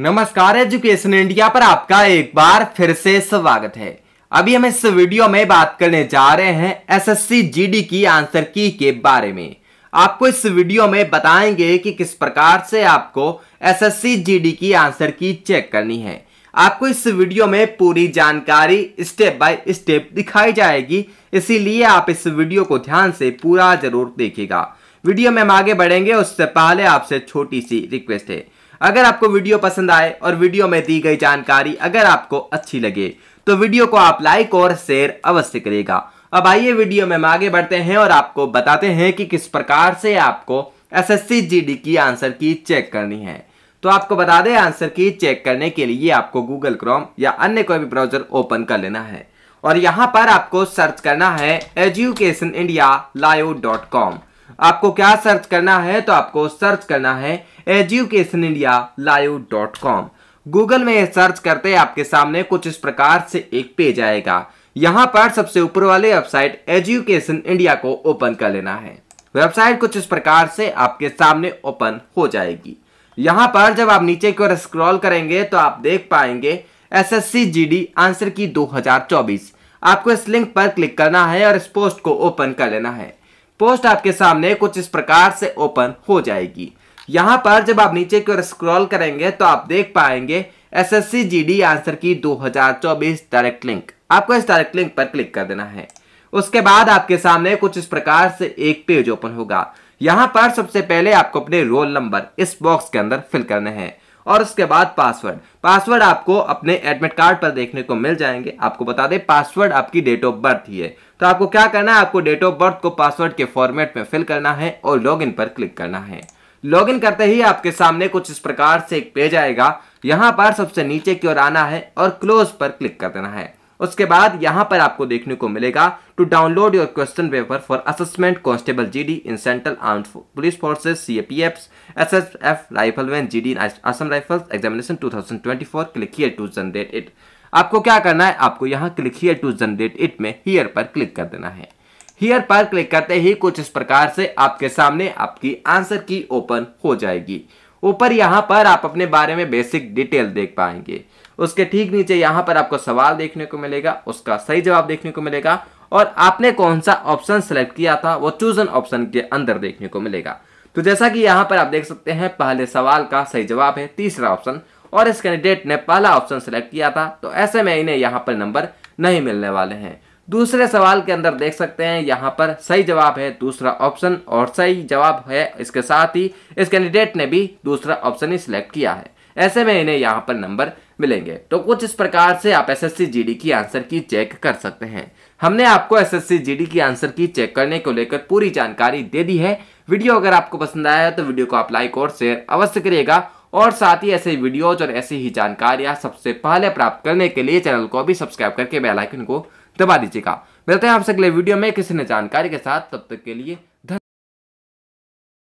नमस्कार education India पर आपका एक बार फिर से स्वागत है अभी हम इस वीडियो में बात करने जा रहे हैं एसएससी जीडी की आंसर की के बारे में आपको इस वीडियो में बताएंगे कि किस प्रकार से आपको एसएससी जीडी की आंसर की चेक करनी है आपको इस वीडियो में पूरी जानकारी स्टेप बाय स्टेप दिखाई जाएगी इसीलिए आप इस वीडियो को ध्यान से पूरा जरूर देखेगा वीडियो में हम आगे बढ़ेंगे उससे पहले आपसे छोटी सी रिक्वेस्ट है अगर आपको वीडियो पसंद आए और वीडियो में दी गई जानकारी अगर आपको अच्छी लगे तो वीडियो को आप लाइक और शेयर अवश्य करेगा अब आइए वीडियो में हम आगे बढ़ते हैं और आपको बताते हैं कि किस प्रकार से आपको एसएससी जीडी की आंसर की चेक करनी है तो आपको बता दें आंसर की चेक करने के लिए आपको गूगल क्रोम या अन्य कोई भी ब्राउजर ओपन कर लेना है और यहाँ पर आपको सर्च करना है education India live dot com आपको क्या सर्च करना है तो आपको सर्च करना है education India live dot com Google में सर्च करते आपके सामने कुछ इस प्रकार से एक पेज आएगा यहाँ पर सबसे ऊपर वाले वेबसाइट एजुकेशन इंडिया को ओपन कर लेना है वेबसाइट कुछ इस प्रकार से आपके सामने ओपन हो जाएगी यहाँ पर जब आप नीचे की ओर स्क्रॉल करेंगे तो आप देख पाएंगे एस एस आंसर की 2024 आपको इस लिंक पर क्लिक करना है और इस पोस्ट को ओपन कर लेना है पोस्ट आपके सामने कुछ इस प्रकार से ओपन हो जाएगी यहाँ पर जब आप नीचे की ओर स्क्रॉल करेंगे तो आप देख पाएंगे S S C G D answer key 2024 direct link आपको इस डायरेक्ट लिंक पर क्लिक कर देना है उसके बाद आपके सामने कुछ इस प्रकार से एक पेज ओपन होगा यहाँ पर सबसे पहले आपको अपने रोल नंबर इस बॉक्स के अंदर फिल करने हैं और उसके बाद पासवर्ड पासवर्ड आपको अपने एडमिट कार्ड पर देखने को मिल जाएंगे आपको बता दें पासवर्ड आपकी डेट ऑफ बर्थ ही है तो आपको क्या करना है आपको डेट ऑफ बर्थ को पासवर्ड के फॉर्मेट में फिल करना है और लॉग पर क्लिक करना है लॉगिन करते ही आपके सामने कुछ इस प्रकार से एक पेज आएगा यहाँ पर सबसे नीचे की ओर आना है और क्लोज पर क्लिक कर देना है उसके बाद यहाँ पर आपको देखने को मिलेगा to download your question paper for assessment constable GD in central arm police forces CAPFs SSF rifleman GD in Assam rifles examination 2024 click here to generate it आपको क्या करना है आपको यहाँ click here to generate it में here पर click कर देना है हियर पर क्लिक करते ही कुछ इस प्रकार से आपके सामने आपकी आंसर की ओपन हो जाएगी ऊपर यहाँ पर आप अपने बारे में बेसिक डिटेल देख पाएंगे उसके ठीक नीचे यहाँ पर आपको सवाल देखने को मिलेगा उसका सही जवाब देखने को मिलेगा और आपने कौन सा ऑप्शन सेलेक्ट किया था वो चूजन ऑप्शन के अंदर देखने को मिलेगा तो जैसा कि यहाँ पर आप देख सकते हैं पहले सवाल का सही जवाब है तीसरा ऑप्शन और इस कैंडिडेट ने पहला ऑप्शन सेलेक्ट किया था तो ऐसे में इन्हें यहाँ पर नंबर नहीं मिलने वाले हैं दूसरे सवाल के अंदर देख सकते हैं यहाँ पर सही जवाब है दूसरा ऑप्शन और सही जवाब है इसके साथ ही इस कैंडिडेट ने भी दूसरा ऑप्शन ही सिलेक्ट किया है ऐसे में इन्हें यहाँ पर नंबर मिलेंगे तो कुछ इस प्रकार से आप एस एस की आंसर की चेक कर सकते हैं हमने आपको एस एस की आंसर की चेक करने को लेकर पूरी जानकारी दे दी है वीडियो अगर आपको पसंद आया तो वीडियो को आप लाइक और शेयर अवश्य करिएगा और साथ ही ऐसे वीडियोज और ऐसी ही जानकारियां सबसे पहले प्राप्त करने के लिए चैनल को भी सब्सक्राइब करके बेलाइकन को दबा दीजिएगा मिलते हैं आपसे अगले वीडियो में किसी ने जानकारी के साथ तब तक के लिए